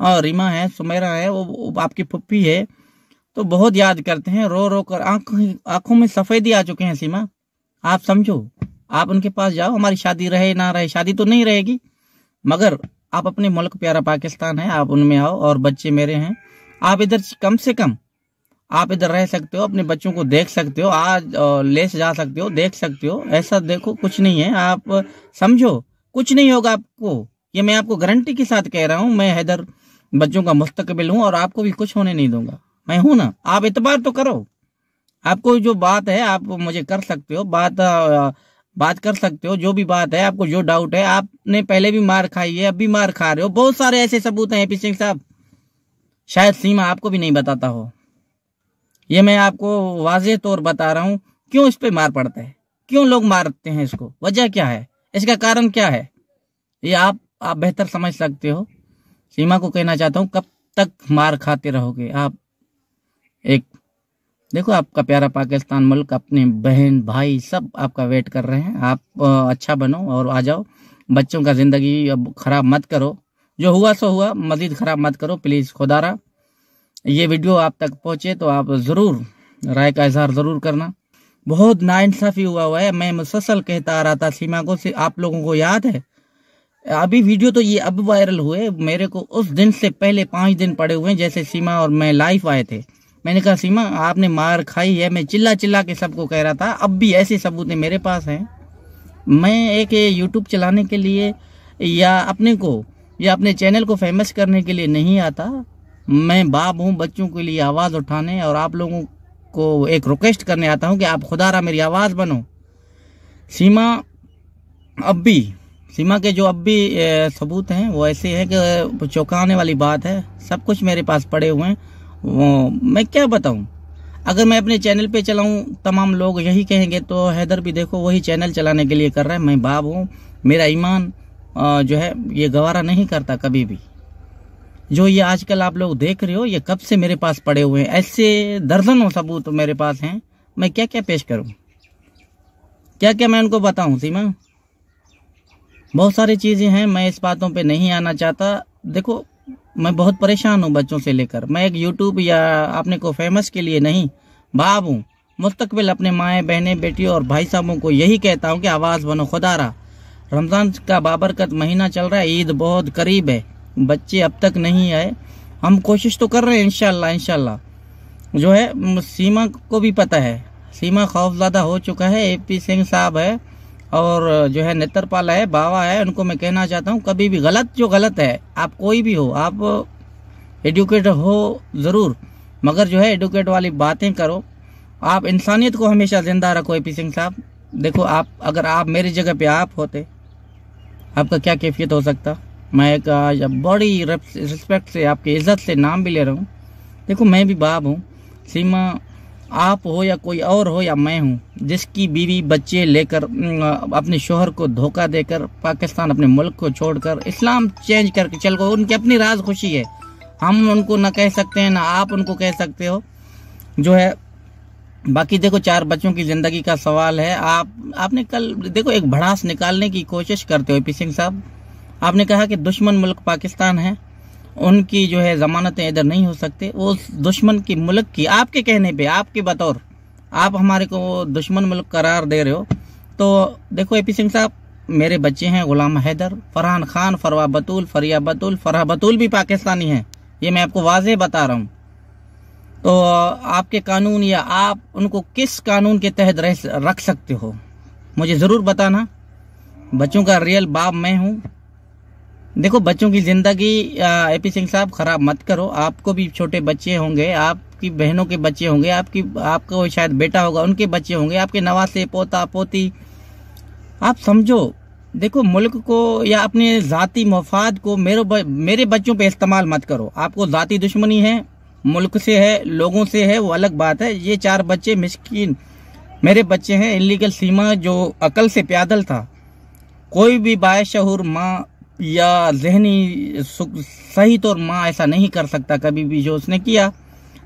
और हाँ, रीमा है सुमेरा है वो, वो आपकी पप्पी है तो बहुत याद करते हैं रो रो कर आंख आंखों में सफेदी आ चुके हैं सीमा आप समझो आप उनके पास जाओ हमारी शादी रहे ना रहे शादी तो नहीं रहेगी मगर आप अपने मुल्क प्यारा पाकिस्तान है आप उनमें आओ और बच्चे मेरे हैं आप इधर कम से कम आप इधर रह सकते हो अपने बच्चों को देख सकते हो आज ले जा सकते हो देख सकते हो ऐसा देखो कुछ नहीं है आप समझो कुछ नहीं होगा आपको ये मैं आपको गारंटी के साथ कह रहा हूँ मैं हैदर बच्चों का मुस्तकबिल हूँ और आपको भी कुछ होने नहीं दूंगा मैं हूं ना आप इतबार तो करो आपको जो बात है आप मुझे कर सकते हो बात बात कर सकते हो जो भी बात है आपको जो डाउट है आपने पहले भी मार खाई है अब भी मार खा रहे हो बहुत सारे ऐसे सबूत हैं सिंह साहब शायद सीमा आपको भी नहीं बताता हो ये मैं आपको वाज तौर बता रहा हूँ क्यों इस पर मार पड़ता है क्यों लोग मारते हैं इसको वजह क्या है इसका कारण क्या है ये आप आप बेहतर समझ सकते हो सीमा को कहना चाहता हूँ कब तक मार खाते रहोगे आप एक देखो आपका प्यारा पाकिस्तान मुल्क अपने बहन भाई सब आपका वेट कर रहे हैं आप अच्छा बनो और आ जाओ बच्चों का ज़िंदगी अब ख़राब मत करो जो हुआ सो हुआ मज़ीद ख़राब मत करो प्लीज़ खुदारा ये वीडियो आप तक पहुँचे तो आप ज़रूर राय का इजहार ज़रूर करना बहुत नाइंसाफ़ी हुआ हुआ है मैं मुसलसल कहता आ रहा था सीमा को से आप लोगों को याद है अभी वीडियो तो ये अब वायरल हुए मेरे को उस दिन से पहले पाँच दिन पड़े हुए हैं जैसे सीमा और मैं लाइफ आए थे मैंने कहा सीमा आपने मार खाई है मैं चिल्ला चिल्ला के सबको कह रहा था अब भी ऐसे सबूत मेरे पास हैं मैं एक यूट्यूब चलाने के लिए या अपने को या अपने चैनल को फेमस करने के लिए नहीं आता मैं बाप हूँ बच्चों के लिए आवाज़ उठाने और आप लोगों को एक रिक्वेस्ट करने आता हूँ कि आप खुदा रहा मेरी आवाज़ बनो सीमा अब भी सीमा के जो अब भी सबूत हैं वो ऐसे हैं कि चौंकाने वाली बात है सब कुछ मेरे पास पड़े हुए हैं वो मैं क्या बताऊं अगर मैं अपने चैनल पे चलाऊं तमाम लोग यही कहेंगे तो हैदर भी देखो वही चैनल चलाने के लिए कर रहा है मैं बाप हूँ मेरा ईमान जो है ये गवारा नहीं करता कभी भी जो ये आजकल आप लोग देख रहे हो ये कब से मेरे पास पड़े हुए हैं ऐसे दर्जनों सबूत मेरे पास हैं मैं क्या क्या पेश करूं क्या क्या मैं उनको बताऊं सीमा बहुत सारी चीज़ें हैं मैं इस बातों पे नहीं आना चाहता देखो मैं बहुत परेशान हूँ बच्चों से लेकर मैं एक यूट्यूब या अपने को फेमस के लिए नहीं बाब हूँ मुस्तबिल अपने माएँ बहनें बेटियों और भाई साहबों को यही कहता हूँ कि आवाज़ बनो खुदा रहा रमज़ान का बाबरकत महीना चल रहा है ईद बहुत करीब है बच्चे अब तक नहीं आए हम कोशिश तो कर रहे हैं इनशाला इनशाला जो है सीमा को भी पता है सीमा खौफजादा हो चुका है ए पी सिंह साहब है और जो है नेत्रपाल है बाबा है उनको मैं कहना चाहता हूँ कभी भी गलत जो गलत है आप कोई भी हो आप एडुकेट हो ज़रूर मगर जो है एडुकेट वाली बातें करो आप इंसानियत को हमेशा ज़िंदा रखो ए पी सिंह साहब देखो आप अगर आप मेरी जगह पे आप होते आपका क्या कैफियत हो सकता मैं एक बड़ी रिस्पेक्ट से आपकी इज़्ज़त से नाम भी ले रहा हूँ देखो मैं भी बाप हूँ सीमा आप हो या कोई और हो या मैं हूँ जिसकी बीवी बच्चे लेकर अपने शोहर को धोखा देकर पाकिस्तान अपने मुल्क को छोड़कर इस्लाम चेंज करके चल गए उनकी अपनी राज खुशी है हम उनको ना कह सकते हैं ना आप उनको कह सकते हो जो है बाकी देखो चार बच्चों की ज़िंदगी का सवाल है आप आपने कल देखो एक भड़ास निकालने की कोशिश करते हो पी सिंह साहब आपने कहा कि दुश्मन मुल्क पाकिस्तान है उनकी जो है ज़मानतें इधर नहीं हो सकते वो दुश्मन की मुल्क की आपके कहने पे आपके बतौर आप हमारे को दुश्मन मुल्क करार दे रहे हो तो देखो ए पी सिंह साहब मेरे बच्चे हैं गुलाम हैदर फरहान खान फरवा बतूल फरिया बतूल फरहा बतूल भी पाकिस्तानी हैं ये मैं आपको वाजह बता रहा हूँ तो आपके कानून या आप उनको किस कानून के तहत रख सकते हो मुझे ज़रूर बताना बच्चों का रियल बाप मैं हूँ देखो बच्चों की जिंदगी एपी सिंह साहब खराब मत करो आपको भी छोटे बच्चे होंगे आपकी बहनों के बच्चे होंगे आपकी आपको शायद बेटा होगा उनके बच्चे होंगे आपके नवासे पोता पोती आप समझो देखो मुल्क को या अपने ज़ाती मफाद को मेरे मेरे बच्चों पे इस्तेमाल मत करो आपको ज़ाती दुश्मनी है मुल्क से है लोगों से है वो अलग बात है ये चार बच्चे मिस्किन मेरे बच्चे हैं इलीगल सीमा जो अकल से प्यादल था कोई भी बाशहूर माँ या जहनी सही तौर माँ ऐसा नहीं कर सकता कभी भी जो उसने किया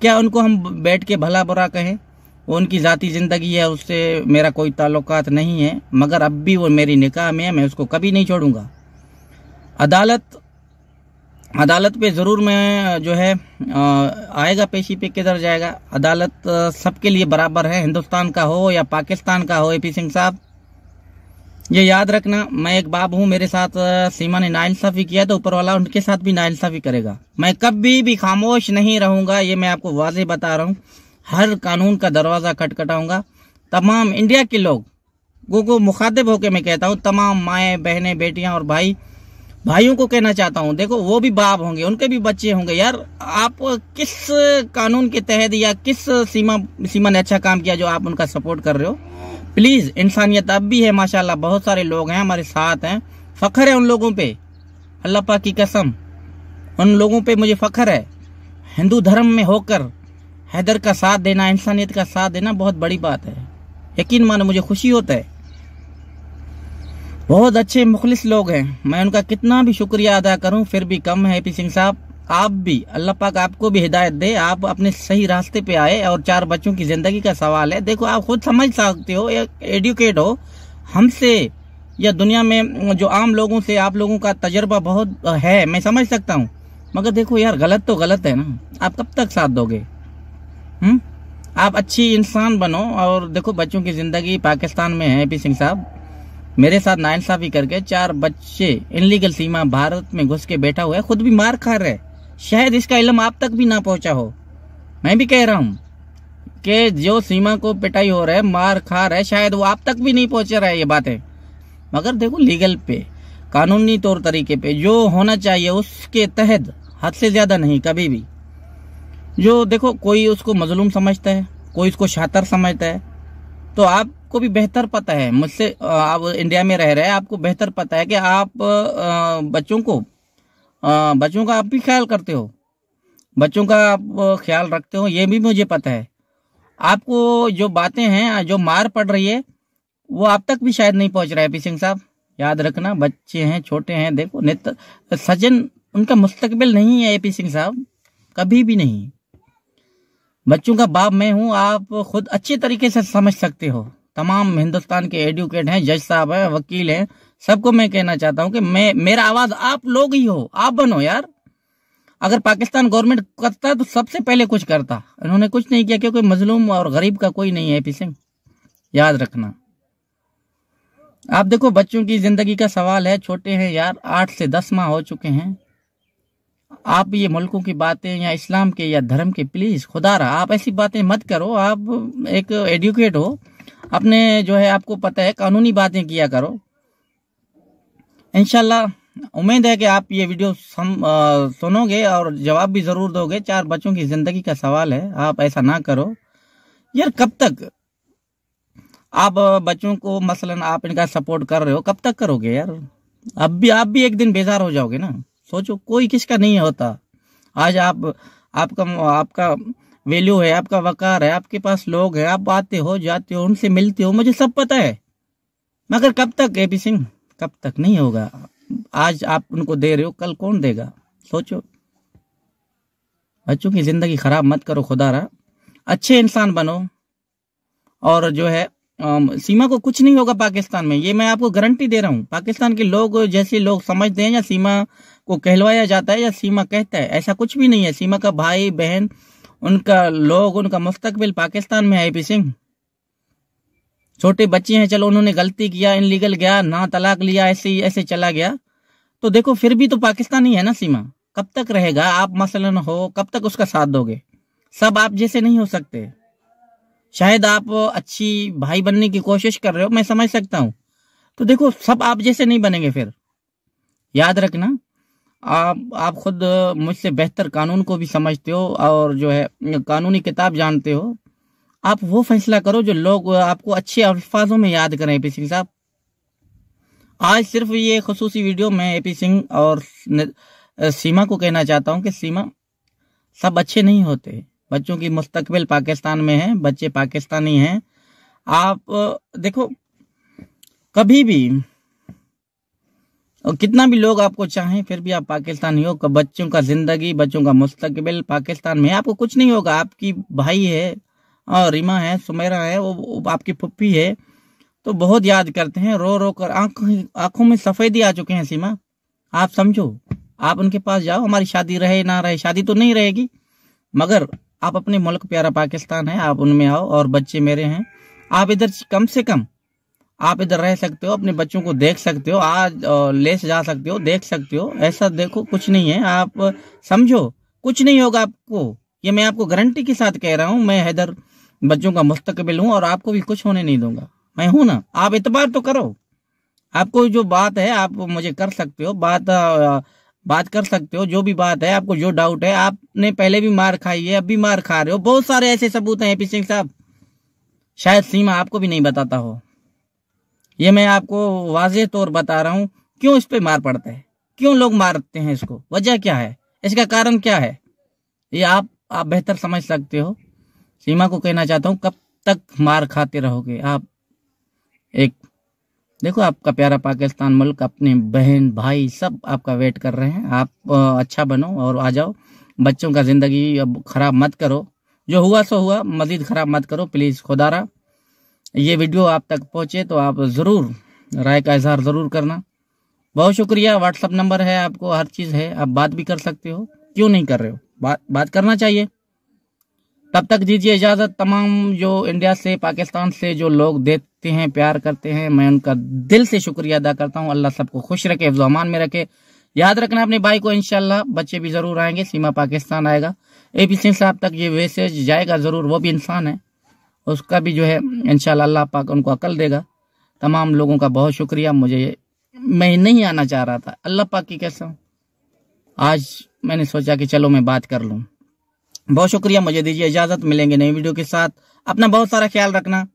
क्या उनको हम बैठ के भला बुरा कहें उनकी ज़ाती ज़िंदगी है उससे मेरा कोई ताल्लुक नहीं है मगर अब भी वो मेरी निकाह में है मैं उसको कभी नहीं छोड़ूंगा अदालत अदालत पे ज़रूर मैं जो है आएगा पेशी पे किधर जाएगा अदालत सबके लिए बराबर है हिंदुस्तान का हो या पाकिस्तान का हो ए पी सिंह साहब ये याद रखना मैं एक बाप हूँ मेरे साथ सीमा ने नाइंसाफी किया तो ऊपर वाला उनके साथ भी नाइंसाफी करेगा मैं कभी भी खामोश नहीं रहूंगा ये मैं आपको वाजे बता रहा हूँ हर कानून का दरवाजा खटखटाऊंगा तमाम इंडिया के लोग गो को मुखातिब होकर मैं कहता हूँ तमाम माए बहने बेटियां और भाई भाइयों को कहना चाहता हूँ देखो वो भी बाप होंगे उनके भी बच्चे होंगे यार आप किस कानून के तहत या किस सीमा सीमा ने अच्छा काम किया जो आप उनका सपोर्ट कर रहे हो प्लीज़ इंसानियत अब भी है माशाल्लाह बहुत सारे लोग हैं हमारे साथ हैं फ़ख्र है उन लोगों पे अल्लाह पाक की कसम उन लोगों पे मुझे फ़ख्र है हिंदू धर्म में होकर हैदर का साथ देना इंसानियत का साथ देना बहुत बड़ी बात है यकीन मानो मुझे खुशी होता है बहुत अच्छे मुखलिस लोग हैं मैं उनका कितना भी शुक्रिया अदा करूं फिर भी कम है पी सिंह साहब आप भी अल्लाह पाक आपको भी हिदायत दे आप अपने सही रास्ते पे आए और चार बच्चों की जिंदगी का सवाल है देखो आप खुद समझ सकते हो एडुकेट हो हमसे या दुनिया में जो आम लोगों से आप लोगों का तजर्बा बहुत है मैं समझ सकता हूँ मगर देखो यार गलत तो गलत है ना आप कब तक साथ दोगे हुँ? हम्म? आप अच्छी इंसान बनो और देखो बच्चों की ज़िंदगी पाकिस्तान में है पी सिंह साहब मेरे साथ नाइंसाफ़ी करके चार बच्चे इनलीगल सीमा भारत में घुस के बैठा हुआ है खुद भी मार खा रहे शायद इसका इलम आप तक भी ना पहुंचा हो मैं भी कह रहा हूँ कि जो सीमा को पिटाई हो रहा है मार खा रहा है शायद वो आप तक भी नहीं पहुंच रहा है ये बातें मगर देखो लीगल पे कानूनी तौर तरीके पे जो होना चाहिए उसके तहत हद से ज़्यादा नहीं कभी भी जो देखो कोई उसको मजलूम समझता है कोई उसको शातर समझता है तो आपको भी बेहतर पता है मुझसे आप इंडिया में रह रहे हैं आपको बेहतर पता है कि आप बच्चों को बच्चों का आप भी ख्याल करते हो बच्चों का आप ख्याल रखते हो ये भी मुझे पता है आपको जो बातें हैं जो मार पड़ रही है वो आप तक भी शायद नहीं पहुंच रहा है पी सिंह साहब याद रखना बच्चे हैं छोटे हैं देखो नेत सजन उनका मुस्तकबिल नहीं है ए पी सिंह साहब कभी भी नहीं बच्चों का बाप मैं हूँ आप खुद अच्छे तरीके से समझ सकते हो तमाम हिंदुस्तान के एडवोकेट हैं जज साहब हैं वकील हैं सबको मैं कहना चाहता हूं कि मैं मेरा आवाज आप लोग ही हो आप बनो यार अगर पाकिस्तान गवर्नमेंट करता तो सबसे पहले कुछ करता इन्होंने कुछ नहीं किया क्योंकि मजलूम और गरीब का कोई नहीं है सिंह याद रखना आप देखो बच्चों की जिंदगी का सवाल है छोटे हैं यार आठ से दस माह हो चुके हैं आप ये मुल्कों की बातें या इस्लाम के या धर्म के प्लीज खुदा रहा आप ऐसी बातें मत करो आप एक एडुकेट हो अपने जो है आपको पता है कानूनी बातें किया करो इनशाला उम्मीद है कि आप ये वीडियो सम, आ, सुनोगे और जवाब भी ज़रूर दोगे चार बच्चों की ज़िंदगी का सवाल है आप ऐसा ना करो यार कब तक आप बच्चों को मसलन आप इनका सपोर्ट कर रहे हो कब तक करोगे यार अब भी आप भी एक दिन बेजार हो जाओगे ना सोचो कोई किसका नहीं होता आज आप आपका आपका वैल्यू है आपका वकार है आपके पास लोग हैं आप आते हो जाते हो उनसे मिलते हो मुझे सब पता है मगर कब तक ए पी सिंह कब तक नहीं होगा आज आप उनको दे रहे हो कल कौन देगा सोचो बच्चों की ज़िंदगी ख़राब मत करो खुदा रहा अच्छे इंसान बनो और जो है सीमा को कुछ नहीं होगा पाकिस्तान में ये मैं आपको गारंटी दे रहा हूँ पाकिस्तान के लोग जैसे लोग समझते हैं या सीमा को कहलवाया जाता है या सीमा कहता है ऐसा कुछ भी नहीं है सीमा का भाई बहन उनका लोग उनका मुस्तकबिल पाकिस्तान में है पी सिंह छोटे बच्चे हैं चलो उन्होंने गलती किया इनलीगल गया ना तलाक लिया ऐसे ही ऐसे चला गया तो देखो फिर भी तो पाकिस्तान ही है ना सीमा कब तक रहेगा आप मसलन हो कब तक उसका साथ दोगे सब आप जैसे नहीं हो सकते शायद आप अच्छी भाई बनने की कोशिश कर रहे हो मैं समझ सकता हूँ तो देखो सब आप जैसे नहीं बनेंगे फिर याद रखना आप आप खुद मुझसे बेहतर कानून को भी समझते हो और जो है कानूनी किताब जानते हो आप वो फैसला करो जो लोग आपको अच्छे अल्फाजों में याद करें ए पी सिंह साहब आज सिर्फ ये खसूसी वीडियो मैं ए पी सिंह और सीमा को कहना चाहता हूँ कि सीमा सब अच्छे नहीं होते बच्चों की मुस्तकबिल पाकिस्तान में है बच्चे पाकिस्तानी हैं आप देखो कभी भी और कितना भी लोग आपको चाहें फिर भी आप पाकिस्तानी हो बच्चों का जिंदगी बच्चों का मुस्तकबिल पाकिस्तान में है आपको कुछ नहीं होगा आपकी भाई है और हाँ, रीमा है सुमेरा है वो, वो आपकी पप्पी है तो बहुत याद करते हैं रो रो कर आंखों में सफेदी आ चुके हैं सीमा आप समझो आप उनके पास जाओ हमारी शादी रहे ना रहे शादी तो नहीं रहेगी मगर आप अपने मुल्क प्यारा पाकिस्तान है आप उनमें आओ और बच्चे मेरे हैं आप इधर कम से कम आप इधर रह सकते हो अपने बच्चों को देख सकते हो आज ले जा सकते हो देख सकते हो ऐसा देखो कुछ नहीं है आप समझो कुछ नहीं होगा आपको ये मैं आपको गारंटी के साथ कह रहा हूँ मैं हैदर बच्चों का मुस्तकबिल हूँ और आपको भी कुछ होने नहीं दूंगा मैं हूं ना आप इतबार तो करो आपको जो बात है आप मुझे कर सकते हो बात बात कर सकते हो जो भी बात है आपको जो डाउट है आपने पहले भी मार खाई है अब भी मार खा रहे हो बहुत सारे ऐसे सबूत हैं पी सिंह साहब शायद सीमा आपको भी नहीं बताता हो ये मैं आपको वाज तौर बता रहा हूँ क्यों इस पर मार पड़ता है क्यों लोग मारते हैं इसको वजह क्या है इसका कारण क्या है ये आप आप बेहतर समझ सकते हो सीमा को कहना चाहता हूँ कब तक मार खाते रहोगे आप एक देखो आपका प्यारा पाकिस्तान मुल्क अपने बहन भाई सब आपका वेट कर रहे हैं आप अच्छा बनो और आ जाओ बच्चों का ज़िंदगी अब ख़राब मत करो जो हुआ सो हुआ मज़ीद ख़राब मत करो प्लीज़ खुदारा ये वीडियो आप तक पहुँचे तो आप ज़रूर राय का इजहार ज़रूर करना बहुत शुक्रिया व्हाट्सअप नंबर है आपको हर चीज़ है आप बात भी कर सकते हो क्यों नहीं कर रहे हो बात बात करना चाहिए तब तक दीजिए इजाज़त तमाम जो इंडिया से पाकिस्तान से जो लोग देखते हैं प्यार करते हैं मैं उनका दिल से शुक्रिया अदा करता हूँ अल्लाह सबको खुश रखे अफजामान में रखे याद रखना अपने भाई को इनशाला बच्चे भी ज़रूर आएंगे सीमा पाकिस्तान आएगा ए पी सिंह साहब तक ये मैसेज जाएगा ज़रूर वो भी इंसान है उसका भी जो है इनशाला अल्लाह पाक उनको अकल देगा तमाम लोगों का बहुत शुक्रिया मुझे मैं नहीं आना चाह रहा था अल्लाह पाक की कैसा हूँ आज मैंने सोचा कि चलो मैं बात कर लूँ बहुत शुक्रिया मुझे दीजिए इजाजत मिलेंगे नई वीडियो के साथ अपना बहुत सारा ख्याल रखना